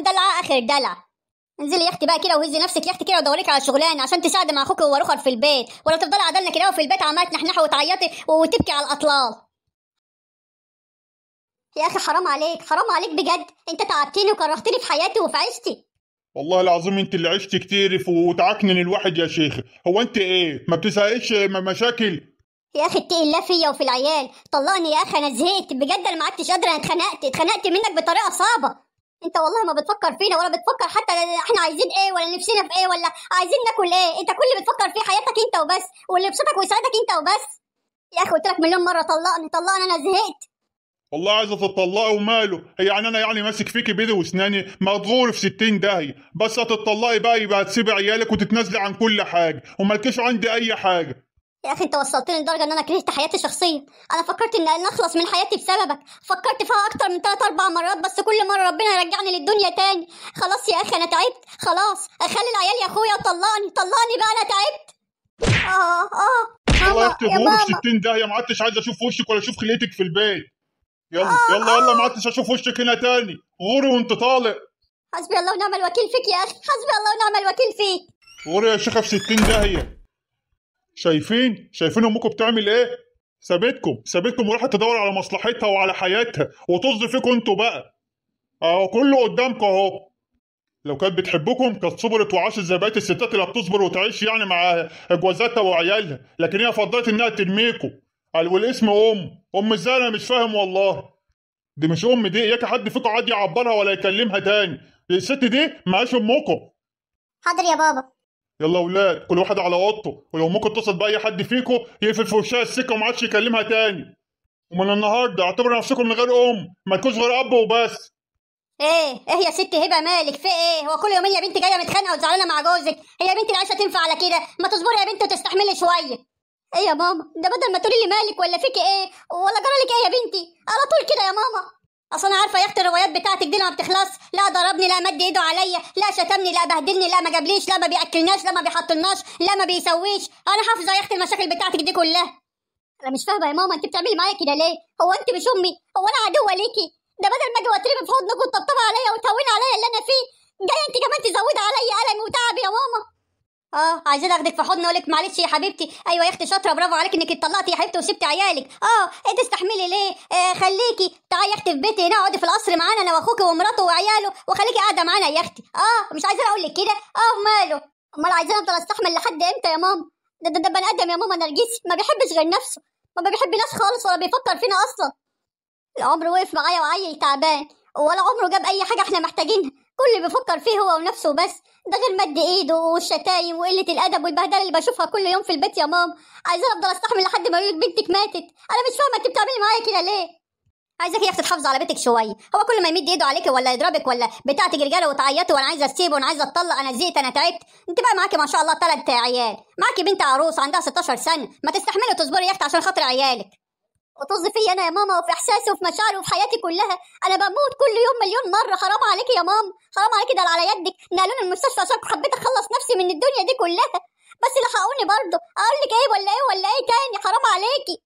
دلع اخر دلع انزلي يا اختي بقى كده وهزي نفسك يا اختي كده ودوريك على شغلانه عشان تساعدي مع اخوك ورخر في البيت ولا تفضلي عدلنا كده في البيت عماله تنحنحي وتعيطي وتبكي على الاطلال يا اخي حرام عليك حرام عليك بجد انت تعبتني وكرهتني في حياتي وفي عيشتي والله العظيم انت اللي عشت كتير وتعكنن الواحد يا شيخ هو انت ايه ما بتسعيش مشاكل يا اخي اتقي الله فيا وفي العيال طلقني يا اخي انا زهقت بجد انا ما عدتش قادره اتخنقت اتخنقت منك بطريقه صعبه انت والله ما بتفكر فينا ولا بتفكر حتى احنا عايزين ايه ولا نفسنا في ايه ولا عايزين ناكل ايه انت كل اللي بتفكر فيه حياتك انت وبس واللي يبسطك ويسعدك انت وبس يا اخي قلت لك مليون مره طلقني طلقني انا زهقت والله عايزه تتطلقي وماله يعني انا يعني ماسك فيكي بيدي واسناني مضغور في 60 داهيه بس هتتطلقي بقى يبقى هتسيبي عيالك وتتنازلي عن كل حاجه ومالكيش عندي اي حاجه يا اخي انت وصلتني لدرجه ان انا كرهت حياتي شخصيا انا فكرت ان نخلص من حياتي بسببك فكرت فيها اكتر من 3 اربع مرات بس كل مره ربنا يرجعني للدنيا تاني خلاص يا اخي انا تعبت خلاص اخلي العيال يا اخويا طلعني طلعني بقى انا تعبت اه اه الله يكتب امورك 60 داهيه ما عدتش عايز اشوف وشك ولا اشوف خليتك في البيت يلا آه يلا آه يلا ما عدتش اشوف وشك هنا تاني غوري وانت طالع حسبي الله ونعم الوكيل فيك يا اخي حسبي الله ونعم الوكيل فيك غوري يا شيخه في 60 داهيه شايفين شايفين امكم بتعمل ايه سابتكم سابتكم وراحت تدور على مصلحتها وعلى حياتها وطز فيكم انتوا بقى اهو كله قدامكم اهو لو كانت بتحبكم كانت صبرت وعاشت زي بقيه الستات اللي بتصبر وتعيش يعني مع جوازاتها وعيالها لكن هي فضلت انها ترميكم قال والاسم ام ام ازاي انا مش فاهم والله دي مش ام دي اياك حد فيكم عادي يعبرها ولا يكلمها تاني الست دي معاش امكم حاضر يا بابا يلا اولاد كل واحد على اوضته ولو ممكن اتصل باي حد فيكم يقفل في وشها السكه وما عادش يكلمها تاني ومن النهارده اعتبروا نفسكم من غير ام ما تكونش غير اب وبس ايه ايه يا ست هبه مالك في ايه هو كل يومين يا بنتي جايه متخانقه وزعلانه مع جوزك هي يا بنتي العيشه تنفع على كده ما تصبري يا بنتي وتستحملي شويه ايه يا ماما ده بدل ما تقولي لي مالك ولا فيكي ايه ولا جرالك ايه يا بنتي على طول كده يا ماما اصل انا عارفه يا اختي الروايات بتاعتك دي لما بتخلص لا ضربني لا مد ايده عليا لا شتمني لا بهدلني لا ما جابليش لا ما بياكلناش لا ما بيحطلناش لا ما بيسويش انا حافظه يا اختي المشاكل بتاعتك دي كلها انا مش فاهمه يا ماما انت بتعملي معايا كده ليه هو انت مش امي هو انا عدوه ليكي ده بدل ما اجي واترمي في حضنك وتطبطبي عليا وتهوني عليا اللي انا فيه جايه انت كمان تزودي عليا اه عايزين اخدك في حضن اقول لك معلش يا حبيبتي ايوه يا اختي شاطره برافو عليك انك اتطلقتي يا حبيبتي وسبتي عيالك اه انت إيه تستحملي ليه آه خليكي تعالي يا اختي في بيتي هنا اقعدي في القصر معانا انا واخوكي ومراته وعياله وخليكي قاعده معانا يا اختي اه مش عايزه اقول لك كده اه ماله امال عايزين افضل استحمل لحد امتى يا ماما ده ده, ده بني ادم يا ماما نرجسي ما بيحبش غير نفسه ما بيحبناش خالص ولا بيفكر فينا اصلا العمر وقف معايا وعيل تعبان ولا عمره جاب اي حاجه احنا محتاجينها كل اللي بيفكر فيه هو ونفسه بس ده غير مد ايده والشتايم وقله الادب والبهدله اللي بشوفها كل يوم في البيت يا ماما عايزه افضل استحمل لحد ما يقولك بنتك ماتت انا مش فاهمه انت بتعملي معايا كده ليه عايزك يا اختي تحافظي على بيتك شويه هو كل ما يمد ايده عليكي ولا يضربك ولا بتاع جرجاله رجاله وتعيطي وانا عايزه اسيبه وانا عايزه اتطلق انا زهقت انا تعبت انت بقى معاكي ما شاء الله ثلاث عيال معاكي بنت عروس عندها 16 سنه ما تستحملي تصبري يا اختي عشان خاطر عيالك وطز فيا انا يا ماما وفي احساسي وفي مشاعري وفي حياتي كلها انا بموت كل يوم مليون مره حرام عليكي يا ماما حرام عليكي ده على يدك نقلوني المستشفى عشان حبيت اخلص نفسي من الدنيا دي كلها بس لحقوني برضه اقول لك ايه ولا ايه ولا ايه تاني حرام عليكي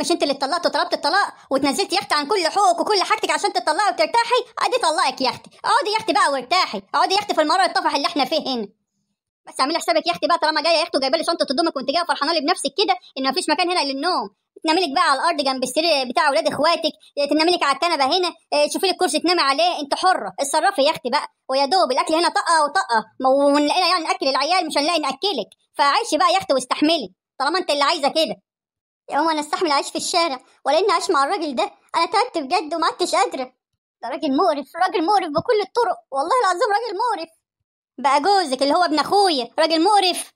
مش انت اللي اتطلقت وطلبت الطلاق وتنزلت يا اختي عن كل حقوقك وكل حاجتك عشان تطلقي وترتاحي ادي طلقك يا اختي اقعدي يا اختي بقى وارتاحي اقعدي يا اختي في المره الطفح اللي احنا فيه هنا بس اعملي حسابك يا اختي بقى طالما جايه يا اختي وجايبه لي شنطه هدومك وانت جايه فرحانه لي بنفسك كده ان مفيش مكان هنا للنوم تناملك بقى على الارض جنب السرير بتاع اولاد اخواتك آه، تناملك على الكنبه هنا آه، شوفي لك كرسي تنامي عليه انت حره اتصرفي يا اختي بقى ويا دوب الاكل هنا طقه وطقه ونلاقينا يعني ناكل العيال مش هنلاقي ناكلك فعيشي بقى يا اختي واستحملي طالما انت اللي عايزه كده يا ماما انا استحمل اعيش في الشارع ولا اني اعيش مع الراجل ده انا تعبت بجد وما عدتش قادره ده راجل مقرف راجل مقرف بكل الطرق والله العظيم راجل مقرف بقى جوزك اللي هو ابن اخويا راجل مقرف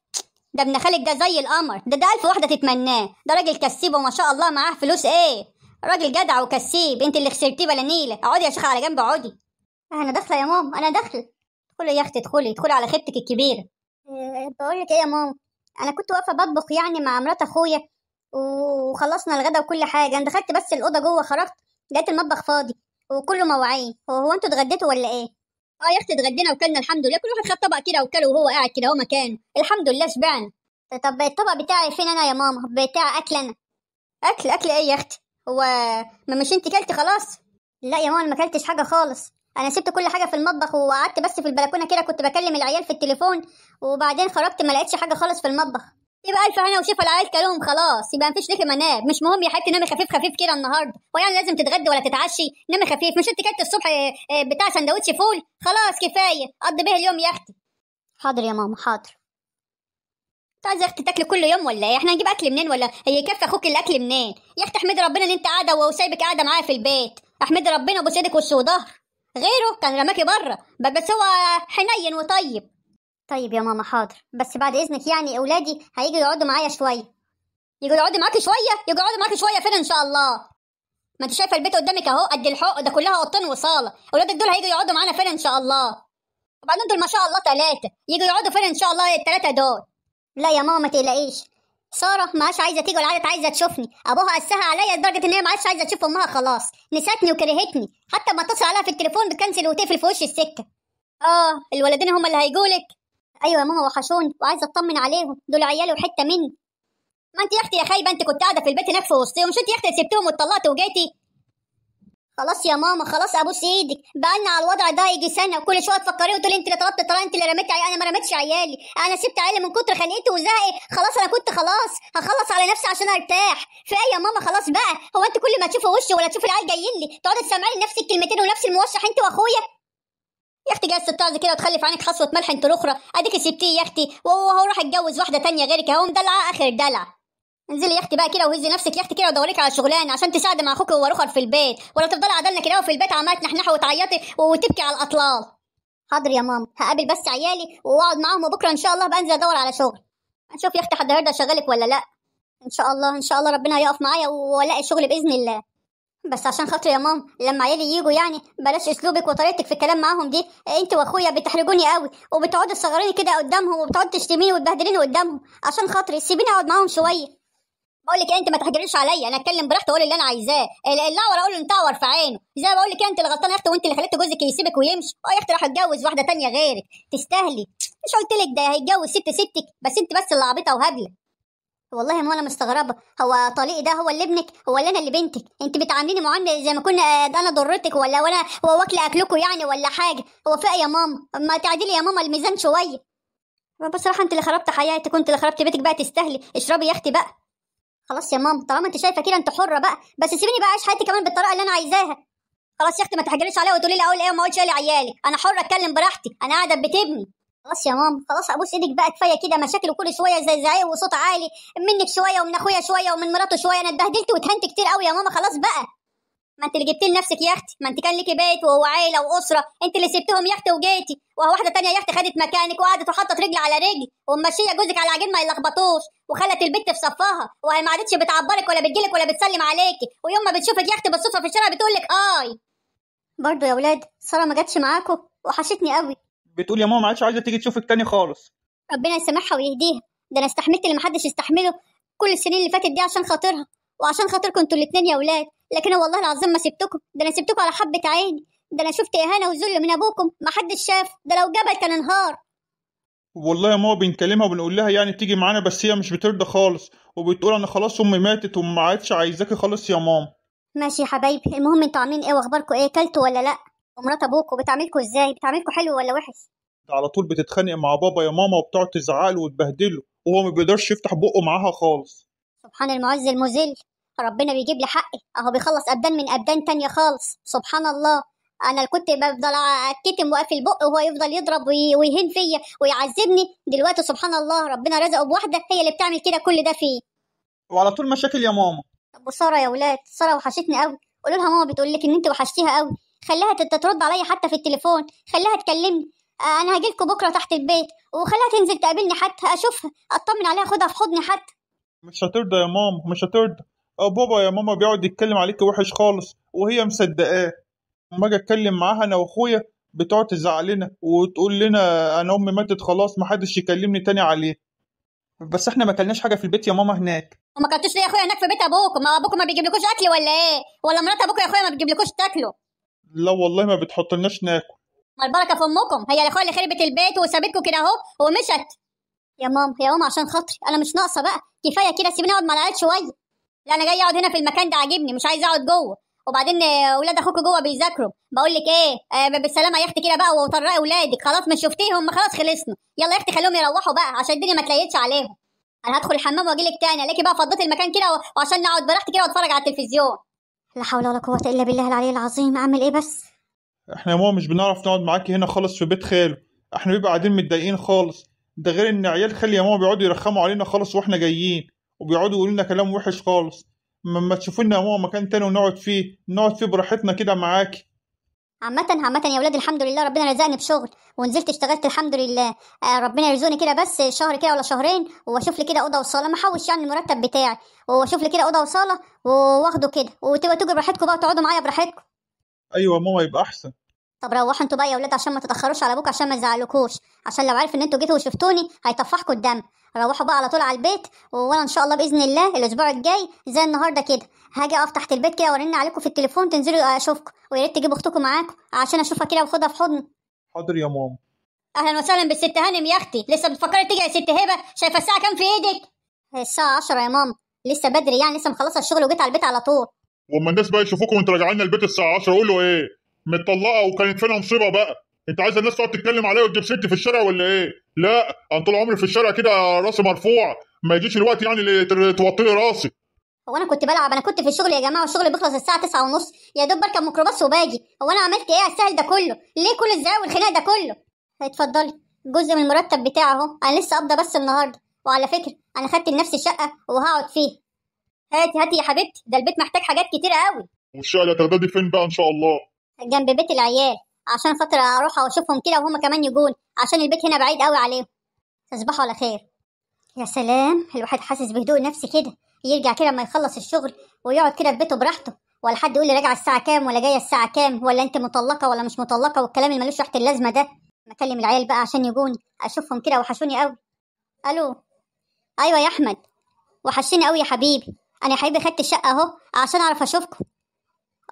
ده ابن خالك ده زي القمر ده ده ألف واحدة تتمناه ده راجل كسيب وما شاء الله معاه فلوس إيه راجل جدع وكسيب أنت اللي خسرتيه بلا نيلة اقعدي يا شيخة على جنب اقعدي أنا داخلة يا ماما أنا داخلة ادخلي يا أختي ادخلي ادخلي على خيبتك الكبيرة آه، بقول لك إيه يا ماما أنا كنت واقفة بطبخ يعني مع مرات أخويا وخلصنا الغدا وكل حاجة أنا دخلت بس الأوضة جوه خرجت لقيت المطبخ فاضي وكله مواعين هو أنتوا اتغديتوا ولا إيه؟ اه يا اختي اتغدينا وكلنا الحمد لله كل واحد خد طبق كده وكله وهو قاعد كده هو مكانه الحمد لله شبعنا طب الطبق بتاعي فين انا يا ماما بتاع اكل انا اكل اكل ايه يا اختي هو ما مش انت كلتي خلاص لا يا ماما انا ما كلتش حاجه خالص انا سبت كل حاجه في المطبخ وقعدت بس في البلكونه كده كنت بكلم العيال في التليفون وبعدين خرجت ما لقيتش حاجه خالص في المطبخ يبقى الف هنا وشفا العيال كلهم خلاص يبقى مفيش ليك منام مش مهم يا حبيبتي نامي خفيف خفيف كده النهارده ويعني لازم تتغدي ولا تتعشي نامي خفيف مش انت كلت الصبح آه، آه، بتاع سندوتش فول خلاص كفايه قضي بيها اليوم يا اختي حاضر يا ماما حاضر انت عايزه يا اختي تاكلي كل يوم ولا ايه احنا هنجيب اكل منين ولا هي يكفي اخوك الاكل منين يا اختي احمدي ربنا ان انت قاعده وسايبك قاعده معايا في البيت احمدي ربنا ابوس ايدك وش وظهر غيره كان رماكي بره بس هو حنين وطيب طيب يا ماما حاضر بس بعد اذنك يعني اولادي هيجوا يقعدوا معايا شويه يجوا يقعدوا معاكي شويه يجوا يقعدوا معاكي شويه فين ان شاء الله ما انت شايفه البيت قدامك اهو قد الحق ده كلها اوضتين وصاله اولادك دول هيجوا يقعدوا معانا فين ان شاء الله وبعدين دول ما شاء الله ثلاثه يجوا يقعدوا فين ان شاء الله الثلاثه دول لا يا ماما ما تقلقيش ساره ما عادش عايزه تيجي ولا عادت عايزه تشوفني ابوها قسها عليا لدرجه ان هي ما عادش عايزه تشوف امها خلاص نسيتني وكرهتني حتى ما اتصل عليها في التليفون بتكنسل وتقفل في وش السكه اه الولدين هما اللي هيجولك ايوه يا ماما وحشوني وعايزه اطمن عليهم دول عيالي وحته مني ما انت يا اختي يا خايبه انت كنت قاعده في البيت هناك في وسطهم مش انت يا اختي سبتهم واتطلقتي وجيتي خلاص يا ماما خلاص ابوس ايدك بقالنا على الوضع ده يجي سنه وكل شويه تفكري وتقولي انت اللي طلبت طلاق انت اللي رميت عيالي انا ما رميتش عيالي انا سبت عيالي من كتر خنقتي وزهقي خلاص انا كنت خلاص هخلص على نفسي عشان ارتاح في إيه يا ماما خلاص بقى هو انت كل ما تشوفي وشي ولا تشوفي العيال جايين لي تقعدي تسمعي نفس الكلمتين ونفس الموشح انت واخويا يا اختي جايز تتعظي كده وتخلف عنك حصوة ملح انت الاخرى اديكي سبتيه يا اختي وهو راح اتجوز واحده تانية غيرك اهو مدلعه اخر الدلع انزلي يا اختي بقى كده وهزي نفسك يا اختي كده ودوريك على شغلانه عشان تساعدي مع اخوك وهو في البيت ولا تفضلي عدلنا كده في البيت عمال تنحنحي وتعيطي وتبكي على الاطلال حاضر يا ماما هقابل بس عيالي واقعد معاهم وبكره ان شاء الله بنزل ادور على شغل هنشوف يا اختي حد هيرضى شغلك ولا لا ان شاء الله ان شاء الله ربنا هيقف معايا والاقي شغل باذن الله بس عشان خاطري يا ماما لما عيالي يجوا يعني بلاش اسلوبك وطريقتك في الكلام معاهم دي انت واخويا بتحرجوني قوي وبتقعدي تصغريني كده قدامهم وبتقعدي تشتميني وتبهدليني قدامهم عشان خاطري سيبيني اقعد معاهم شويه بقول لك إيه، انت ما تحجريش عليا انا اتكلم براحتي واقول اللي انا عايزاه النعور اقول له انتعور في عينه زي ما بقول لك إيه، انت اللي غلطانه يا اختي وانت اللي خليت جوزك يسيبك ويمشي اه يا اختي راح اتجوز واحده تانية غيرك تستاهلي مش قلت لك ده هيتجوز ست ستك بس انت بس اللي عبيطه وهبله والله ما انا مستغربه هو طليقي ده هو اللي ابنك هو اللي انا اللي بنتك انت بتعامليني معامله زي ما كنا ده آه، انا ضرتك ولا وانا هو واكل اكلكم يعني ولا حاجه هو فاق يا ماما ما تعدلي يا ماما الميزان شويه بصراحه انت اللي خربت حياتك وانت اللي خربت بيتك بقى تستاهلي اشربي يا اختي بقى خلاص يا ماما طالما انت شايفه كده انت حره بقى بس سيبيني بقى اعيش حياتي كمان بالطريقه اللي انا عايزاها خلاص يا اختي ما تحجريش عليا وتقولي لي اقول ايه وما اقولش ايه لعيالي انا حره اتكلم براحتي انا قاعده بتبني خلاص يا ماما خلاص ابوس ايدك بقى كفايه كده مشاكل وكل شويه زي زعيق وصوت عالي منك شويه ومن اخويا شويه ومن مراته شويه انا اتبهدلت واتهنت كتير قوي يا ماما خلاص بقى ما انت اللي جبتي لنفسك يا اختي ما انت كان ليكي بيت وعيله واسره انت اللي سبتهم يا اختي وجيتي وواحده تانية يا اختي خدت مكانك وقعدت وحطت رجل على رجل ومشيه جوزك على عجين ما يلخبطوش وخلت البت في صفها وهي ما عادتش بتعبرك ولا بتجيلك ولا بتسلم عليكي ويوم ما بتشوفك يا اختي بالصدفه في الشارع بتقول لك اي برضه يا ولاد ساره ما جاتش معاكم وحشتني قوي بتقول يا ماما ما عادش عايزه تيجي تشوفك تاني خالص ربنا يسامحها ويهديها ده انا استحملت اللي محدش يستحمله كل السنين اللي فاتت دي عشان خاطرها وعشان خاطركم انتوا الاثنين يا ولاد لكن والله العظيم ما سبتكم ده انا سبتكم على حبه عيني ده انا شفت اهانه وذل من ابوكم ما حدش شاف ده لو جبل كان انهار والله يا ماما بنكلمها وبنقول لها يعني تيجي معانا بس هي مش بترضى خالص وبتقول انا خلاص امي ماتت وما عادش عايزاكي خالص يا ماما ماشي يا حبايبي المهم انتوا عاملين ايه واخباركم ايه كلتوا ولا لا ومرات ابوكوا بتعاملكوا ازاي بتعاملكوا حلو ولا وحش على طول بتتخانق مع بابا يا ماما وبتقعد تزعق وتبهدله وهو ما بيقدرش يفتح بقه معاها خالص سبحان المعز المذل ربنا بيجيب لي حقي اهو بيخلص ابدان من ابدان تانية خالص سبحان الله انا كنت بفضل اتكتم واقفل بقه وهو يفضل يضرب ويهين فيا ويعذبني دلوقتي سبحان الله ربنا رزقه بواحده هي اللي بتعمل كده كل ده فيه وعلى طول مشاكل يا ماما طب وساره يا ولاد ساره وحشتني قوي قولوا لها ماما بتقول لك ان انت وحشتيها قوي خليها ترد عليا حتى في التليفون خليها تكلمني آه، انا هجيلكوا بكره تحت البيت وخليها تنزل تقابلني حتى اشوفها اطمن عليها خدها في حضني حتى مش هترضى يا ماما مش هترضى آه، بابا يا ماما بيقعد يتكلم عليك وحش خالص وهي مصدقاه اما اجي اتكلم معاها انا واخويا بتقعد تزعلنا وتقول لنا انا امي ماتت خلاص ما حدش يكلمني تاني عليه بس احنا ما كلناش حاجه في البيت يا ماما هناك وما كلتوش ليه يا اخويا هناك في بيت ابوك ما ابوك ما بيجيبلكوش اكل ولا ايه ولا مرات ابوك يا اخويا ما بتجيبلكوش تاكله لا والله ما بتحطلناش ناكل ما البركه في امكم هي الاخوه اللي خربت البيت وسابتكم كده اهو ومشت يا مام يا ماما عشان خاطري انا مش ناقصه بقى كفايه كده سيبيني اقعد مع العيال شويه لا انا جاي اقعد هنا في المكان ده عاجبني مش عايز اقعد جوه وبعدين اولاد آه، اخوك جوه بيذاكروا بقول لك ايه آه بالسلامه يا اختي كده بقى وطرقي اولادك خلاص ما شفتيهم خلاص خلصنا يلا يا اختي خليهم يروحوا بقى عشان الدنيا ما تليتش عليهم انا هدخل الحمام واجي لك تاني الاقي بقى فضيت المكان كده وعشان نقعد براحتي كده واتفرج على التلفزيون لا حول ولا قوة إلا بالله العلي العظيم أعمل إيه بس؟ إحنا يا ماما مش بنعرف نقعد معاكي هنا خالص في بيت خاله إحنا بيبقى قاعدين متضايقين خالص ده غير إن عيال خالي يا ماما بيقعدوا يرخموا علينا خالص وإحنا جايين وبيقعدوا يقولوا لنا كلام وحش خالص ما تشوفوا لنا يا ماما مكان تاني ونقعد فيه نقعد فيه براحتنا كده معاكي عامة عامة يا ولاد الحمد لله ربنا رزقني بشغل ونزلت اشتغلت الحمد لله آه ربنا يرزقني كده بس شهر كده ولا شهرين واشوف لي كده اوضه وصاله ما احوش يعني المرتب بتاعي واشوف لي كده اوضه وصاله واخده كده وتبقى تجوا براحتكم بقى تقعدوا معايا براحتكم ايوه ماما يبقى احسن طب روحوا انتوا بقى يا اولاد عشان ما تتاخروش على ابوك عشان ما يزعلكوش عشان لو عرف ان انتوا جيتوا وشفتوني هيطفحكوا الدم روحوا بقى على طول على البيت وانا ان شاء الله باذن الله الاسبوع الجاي زي النهارده كده هاجي اقف تحت البيت كده وارن عليكم في التليفون تنزلوا اشوفكم ويا ريت تجيبوا اختكم معاكم عشان اشوفها كده واخدها في حضن حاضر يا ماما اهلا وسهلا بالست هانم يا اختي لسه بتفكري تيجي يا ست هبه شايفه الساعه كام في ايدك الساعه 10 يا ماما لسه بدري يعني لسه مخلصه الشغل وجيت على البيت على طول واما الناس بقى يشوفوكم وانتوا راجعين البيت الساعه 10 قولوا ايه متطلقه وكانت فينا مصيبه بقى انت عايز الناس تقعد تتكلم عليا وتجيب ست في الشارع ولا ايه لا انا طول عمري في الشارع كده راسي مرفوع ما يجيش الوقت يعني توطي لي راسي هو انا كنت بلعب انا كنت في الشغل يا جماعه والشغل بيخلص الساعه 9 ونص يا دوب بركب ميكروباص وباجي هو انا عملت ايه على السهل ده كله ليه كل الزعاق والخناق ده كله اتفضلي جزء من المرتب بتاعي اهو انا لسه قابضه بس النهارده وعلى فكره انا خدت لنفسي شقه وهقعد فيها هاتي هاتي يا حبيبتي ده البيت محتاج حاجات كتيره قوي والشقه اللي هتاخدها دي فين بقى ان شاء الله جنب بيت العيال عشان خاطر اروح واشوفهم كده وهما كمان يجون عشان البيت هنا بعيد قوي عليهم تصبحوا على خير يا سلام الواحد حاسس بهدوء نفسي كده يرجع كده ما يخلص الشغل ويقعد كده في بيته براحته ولا حد يقول لي راجعه الساعه كام ولا جايه الساعه كام ولا انت مطلقه ولا مش مطلقه والكلام اللي ملوش ريحه اللازمه ده مكلم العيال بقى عشان يجون اشوفهم كده وحشوني قوي الو ايوه يا احمد وحشيني قوي يا حبيبي انا يا حبيبي خدت الشقه اهو عشان اعرف اشوفكم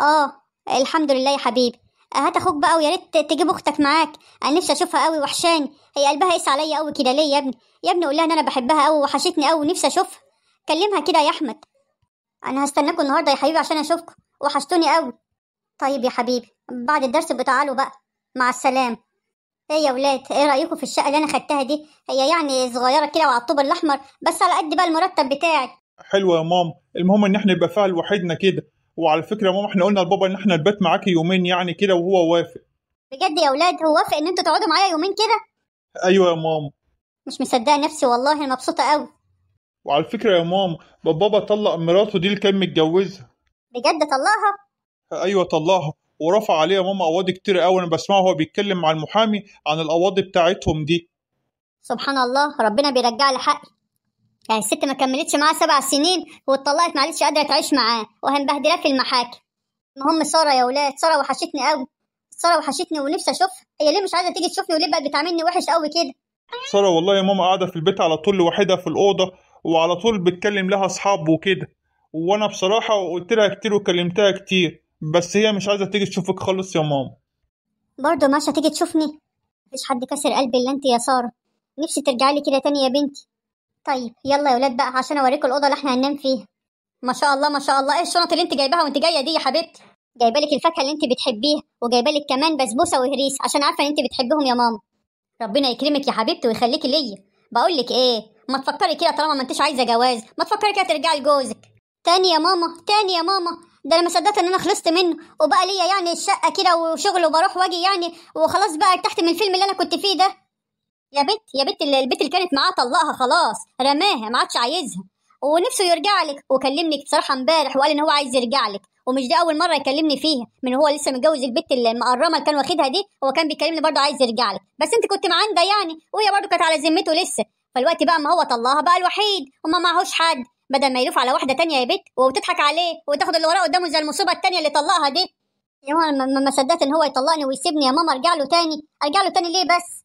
اه الحمد لله يا حبيبي أه، هات اخوك بقى ويا ريت تجيب اختك معاك انا نفسي اشوفها قوي وحشاني هي قلبها قيس عليا قوي كده ليه يا ابني يا ابني قول لها ان انا بحبها قوي وحشتني قوي ونفسي اشوفها كلمها كده يا احمد انا هستناكم النهارده يا حبيبي عشان اشوفكم وحشتوني قوي طيب يا حبيبي بعد الدرس بتعالوا بقى مع السلامه ايه يا ولاد ايه رايكم في الشقه اللي انا خدتها دي هي يعني صغيره كده وعلى الطوب الاحمر بس على قد بقى المرتب بتاعي حلوه يا ماما المهم ان احنا يبقى فعل وحيدنا كده وعلى فكره ماما احنا قلنا لبابا ان احنا نبات معاكي يومين يعني كده وهو وافق بجد يا اولاد هو وافق ان انتوا تقعدوا معايا يومين كده ايوه يا ماما مش مصدقه نفسي والله انا مبسوطه قوي وعلى فكره يا ماما بابا طلق مراته دي اللي كان متجوزها بجد طلقها ايوه طلقها ورفع عليها ماما قواضي كتير قوي انا بسمعه وهو بيتكلم مع المحامي عن القواضي بتاعتهم دي سبحان الله ربنا بيرجع لي حقي يعني الست ما كملتش معاه سبع سنين واتطلقت ما عادتش قادره تعيش معاه وهنبهدلاه في المحاكم المهم ساره يا ولاد ساره وحشتني قوي ساره وحشتني ونفسي اشوفها هي ليه مش عايزه تيجي تشوفني وليه بقت بتعاملني وحش قوي كده ساره والله يا ماما قاعده في البيت على طول لوحدها في الاوضه وعلى طول بتكلم لها اصحاب وكده وانا بصراحه قلت لها كتير وكلمتها كتير بس هي مش عايزه تيجي تشوفك خالص يا ماما برضه مش هتيجي تشوفني مفيش حد كسر قلبي الا انت يا ساره نفسي ترجعي لي كده تاني يا بنتي طيب يلا يا ولاد بقى عشان اوريكم الاوضه اللي احنا هننام فيها ما شاء الله ما شاء الله ايه الشنط اللي انت جايباها وانت جايه دي يا حبيبتي جايبه لك الفاكهه اللي انت بتحبيها وجايبه لك كمان بسبوسه وهريس عشان عارفه ان انت بتحبهم يا ماما ربنا يكرمك يا حبيبتي ويخليكي ليا بقول لك ايه ما تفكري كده طالما ما انتش عايزه جواز ما تفكري كده ترجعي لجوزك تاني يا ماما تاني يا ماما ده انا ما صدقت ان انا خلصت منه وبقى ليا يعني الشقه كده وشغل وبروح واجي يعني وخلاص بقى ارتحت من الفيلم اللي انا كنت فيه ده يا بت يا اللي البت اللي كانت معاه طلقها خلاص رماها ما عادش عايزها ونفسه يرجع لك وكلمني بصراحه امبارح وقال ان هو عايز يرجع لك ومش دي اول مره يكلمني فيها من هو لسه متجوز البت المقرمه اللي كان واخدها دي هو كان بيكلمني برضه عايز يرجع لك بس انت كنت ده يعني وهي برضه كانت على ذمته لسه فالوقت بقى ما هو طلقها بقى الوحيد وما معهوش حد بدل ما يلف على واحده تانية يا بت وتضحك عليه وتاخد اللي وراه قدامه زي المصيبه التانية اللي طلقها دي يا ماما ما صدقت ان هو يطلقني ويسيبني يا ماما ارجع له تاني ارجع له تاني ليه بس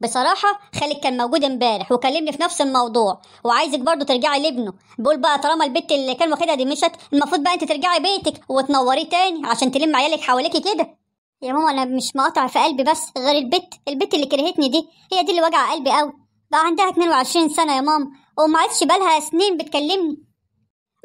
بصراحة خالد كان موجود امبارح وكلمني في نفس الموضوع وعايزك برضه ترجعي لابنه بقول بقى طالما البت اللي كان واخدها دي مشت المفروض بقى انت ترجعي بيتك وتنوريه تاني عشان تلم عيالك حواليكي كده يا ماما انا مش مقاطع في قلبي بس غير البت البت اللي كرهتني دي هي دي اللي وجع قلبي قوي بقى عندها 22 سنة يا ماما وما عادش بالها سنين بتكلمني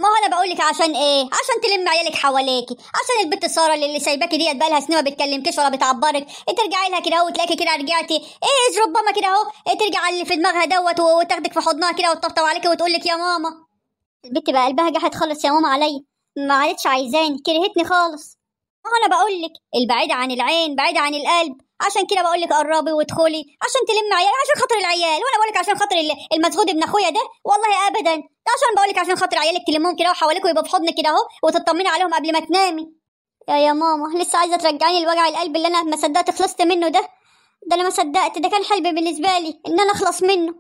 ما هو انا بقول لك عشان ايه عشان تلم عيالك حواليكي عشان البت ساره اللي, اللي سايباكي ديت بقالها سنين ما بتكلمكيش ولا بتعبرك إيه ترجعي لها كده اهو وتلاقي كده رجعتي ايه, إيه ربما كده اهو إيه ترجع اللي في دماغها دوت وتاخدك في حضنها كده وتطبطب عليكي وتقول لك يا ماما البت بقى قلبها جحت خالص يا ماما عليا ما عادتش عايزاني كرهتني خالص آه، انا بقول لك البعيد عن العين بعيد عن القلب عشان كده بقول لك قربي وادخلي عشان تلم عيال عشان خاطر العيال ولا بقول لك عشان خاطر المسجود ابن اخويا ده والله ابدا ده عشان بقول لك عشان خاطر عيالك تلمهم كده وحواليكوا ويبقوا في حضنك كده اهو وتطمني عليهم قبل ما تنامي يا يا ماما لسه عايزه ترجعيني لوجع القلب اللي انا ما صدقت خلصت منه ده ده انا ما صدقت ده كان حلم بالنسبه لي ان انا اخلص منه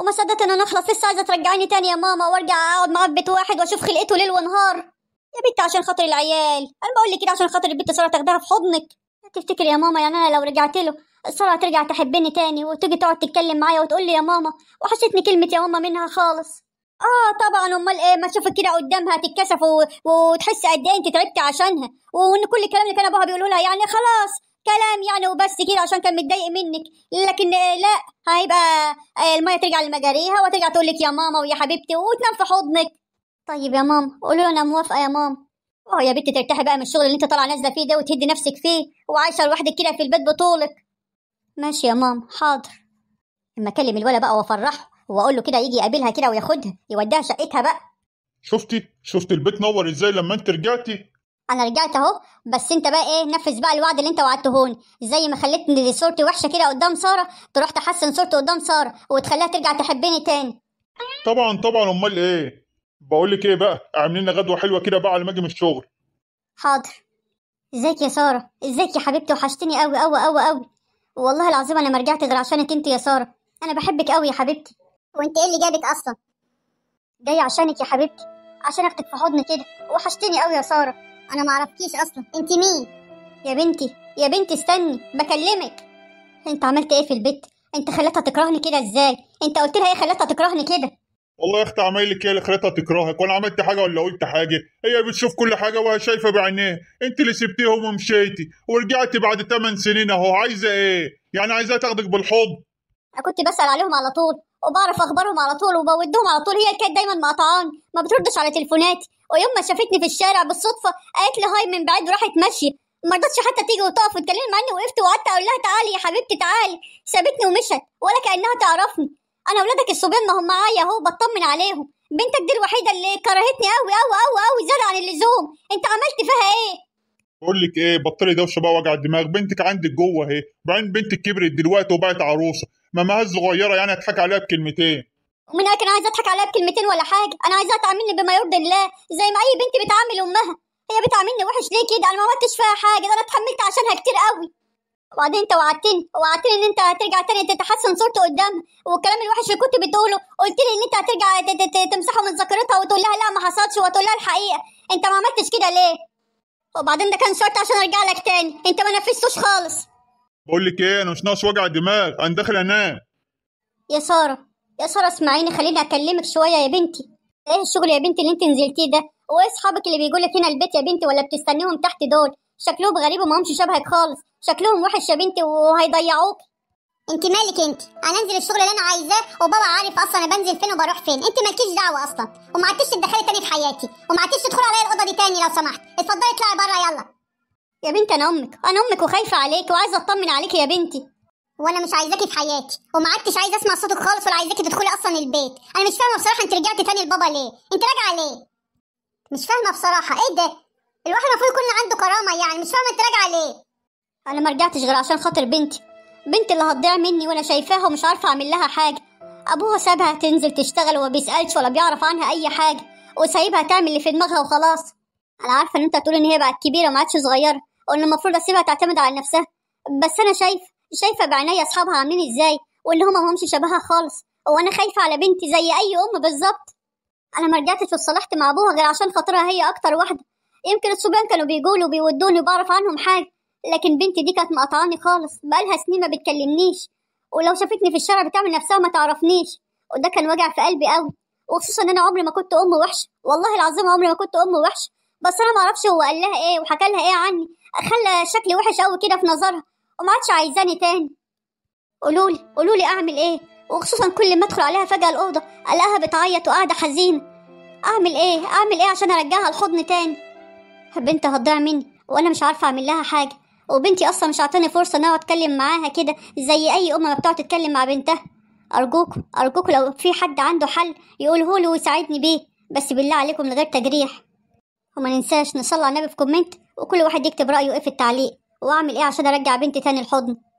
وما صدقت ان انا اخلص لسه عايزه ترجعيني تاني يا ماما وارجع اقعد معاه في بيت واحد واشوف خلقته ليل ونهار يا بنت عشان خاطر العيال انا بقول لك كده عشان خاطر البنت ساره تاخدها في حضنك تفتكر يا ماما يعني انا لو رجعت له ساره هترجع تحبني تاني وتيجي تقعد تتكلم معايا وتقول لي يا ماما وحشتني كلمه يا ماما منها خالص اه طبعا امال ايه ما تشوفك كده قدامها تتكسف وتحس قد ايه انت تعبت عشانها وان كل الكلام اللي كان ابوها بيقوله لها يعني خلاص كلام يعني وبس كده عشان كان متضايق منك لكن لا هيبقى الميه ترجع لمجاريها وترجع تقول لك يا ماما ويا حبيبتي وتنام في حضنك طيب يا ماما قولوا انا موافقه يا ماما اه يا بنتي ترتاحي بقى من الشغل اللي انت طالعه نازله فيه ده وتهدي نفسك فيه وعايشه لوحدك كده في البيت بطولك ماشي يا ماما حاضر اما اكلم الولا بقى وافرحه واقول له كده يجي يقابلها كده وياخدها يوديها شقتها بقى شفتي شفتي البيت نور ازاي لما انت رجعتي انا رجعت اهو بس انت بقى ايه نفذ بقى الوعد اللي انت وعدتهوني زي ما خليتني صورتي وحشه كده قدام ساره تروح تحسن صورتي قدام ساره وتخليها ترجع تحبني تاني طبعا طبعا امال ايه بقول لك ايه بقى عاملين لنا غدوه حلوه كده بقى على ما اجي من الشغل حاضر ازيك يا ساره ازيك يا حبيبتي وحشتني قوي قوي قوي قوي والله العظيم انا ما رجعت غير عشانك انت يا ساره انا بحبك قوي يا حبيبتي وانت ايه اللي جابك اصلا جاي عشانك يا حبيبتي عشان اخدك في حضني كده وحشتني قوي يا ساره انا ما عرفتيش اصلا انت مين يا بنتي يا بنتي استني بكلمك انت عملت ايه في البيت انت خليتها تكرهني كده ازاي انت قلت لها ايه خليتها تكرهني كده والله يا اختي عمايلك هي اللي خلتها تكرهك وانا عملت حاجه ولا قلت حاجه هي بتشوف كل حاجه وهي شايفه بعينيها انت اللي سبتيهم ومشيتي ورجعتي بعد 8 سنين اهو عايزه ايه يعني عايزاها تاخدك بالحضن كنت بسال عليهم على طول وبعرف اخبارهم على طول وبودهم على طول هي كانت دايما مقطعاني ما بتردش على تليفوناتي ويوم ما شافتني في الشارع بالصدفه قالت لي هاي من بعيد وراحت ماشيه ما رضتش حتى تيجي وتقف وتكلمني مع اني وقفت وقعدت اقول لها تعالي يا حبيبتي تعالي سابتني ومشت ولا كانها تعرفني انا اولادك الصبيان هم معايا اهو بطمن عليهم بنتك دي الوحيده اللي كرهتني قوي قوي قوي قوي زياده عن اللزوم انت عملت فيها ايه بقول لك ايه بطلي دوشه بقى وجع الدماغ بنتك عندك جوه اهي بعدين بنتك كبرت دلوقتي وبقت عروسه ماماها الصغيره يعني اضحك عليها بكلمتين من انا عايزه اضحك عليها بكلمتين ولا حاجه انا عايزاها تعاملني بما يرضي الله زي ما اي بنت بتعامل امها هي بتعاملني وحش ليه كده انا ما عملتش فيها حاجه ده انا اتحملت عشانها كتير قوي وبعدين انت وعدتني وعدتني ان انت هترجع تاني تتحسن صورته قدامها والكلام الوحش اللي كنت بتقوله قلت لي ان انت هترجع تمسحه من ذاكرتها وتقول لها لا ما حصلش وتقول لها الحقيقه انت ما عملتش كده ليه وبعدين ده كان شرط عشان ارجع لك تاني انت ما نفذتوش خالص بقول لك ايه انا مش ناقص وجع دماغ انا داخل انام يا ساره يا ساره اسمعيني خليني اكلمك شويه يا بنتي ايه الشغل يا بنتي اللي انت نزلتيه ده وايه اصحابك اللي بيقول لك هنا البيت يا بنتي ولا بتستنيهم تحت دول شكلهم غريب وما همش شبهك خالص شكلهم وحش يا بنتي وهيضيعوك انت مالك انت انا انزل الشغل اللي انا عايزاه وبابا عارف اصلا انا بنزل فين وبروح فين انت مالكيش دعوه اصلا وما عدتش تدخلي تاني في حياتي وما عدتش تدخلي عليا الاوضه دي تاني لو سمحت اتفضلي اطلعي بره يلا يا بنتي انا امك انا امك وخايفه عليك وعايزه اطمن عليكي يا بنتي وانا مش عايزاكي في حياتي وما عدتش عايزه اسمع صوتك خالص ولا عايزاكي تدخلي اصلا البيت انا مش فاهمه بصراحه انت رجعتي تاني لبابا ليه انت راجعه ليه مش فاهمه بصراحه ايه ده الواحد المفروض يكون عنده كرامه يعني مش فاهمه انت راجعه ليه انا ما رجعتش غير عشان خاطر بنتي بنتي اللي هتضيع مني وانا شايفاها ومش عارفه اعمل لها حاجه ابوها سابها تنزل تشتغل وما بيسالش ولا بيعرف عنها اي حاجه وسايبها تعمل اللي في دماغها وخلاص انا عارفه ان انت هتقول ان هي بقت كبيره وما عادش صغيره وان المفروض اسيبها تعتمد على نفسها بس انا شايف شايفه بعينيا اصحابها عاملين ازاي واللي هما مهمش شبهها خالص وانا خايفه على بنتي زي اي ام بالظبط انا ما رجعتش واتصالحت مع ابوها غير عشان خاطرها هي اكتر واحده يمكن الصبيان كانوا بيقولوا بيودوني وبعرف عنهم حاجه لكن بنتي دي كانت مقطعاني خالص بقالها سنين ما بتكلمنيش ولو شافتني في الشارع بتعمل نفسها ما تعرفنيش وده كان وجع في قلبي قوي وخصوصا ان انا عمري ما كنت ام وحشه والله العظيم عمري ما كنت ام وحشه بس انا ما اعرفش هو قال لها ايه وحكى لها ايه عني خلى شكلي وحش قوي كده في نظرها وما عادش عايزاني تاني قولولي قولولي اعمل ايه وخصوصا كل ما ادخل عليها فجاه الاوضه الاقيها بتعيط وقاعده حزينه اعمل ايه اعمل ايه عشان ارجعها الحضن تاني بنتي هتضيع مني وانا مش عارفه اعمل لها حاجه وبنتي اصلا مش عطاني فرصه ان اقعد اتكلم معاها كده زي اي ام ما بتقعد تتكلم مع بنتها ارجوك ارجوك لو في حد عنده حل يقوله له ويساعدني بيه بس بالله عليكم من غير تجريح وما ننساش نصلي على النبي في كومنت وكل واحد يكتب رايه ايه في التعليق واعمل ايه عشان ارجع بنتي تاني الحضن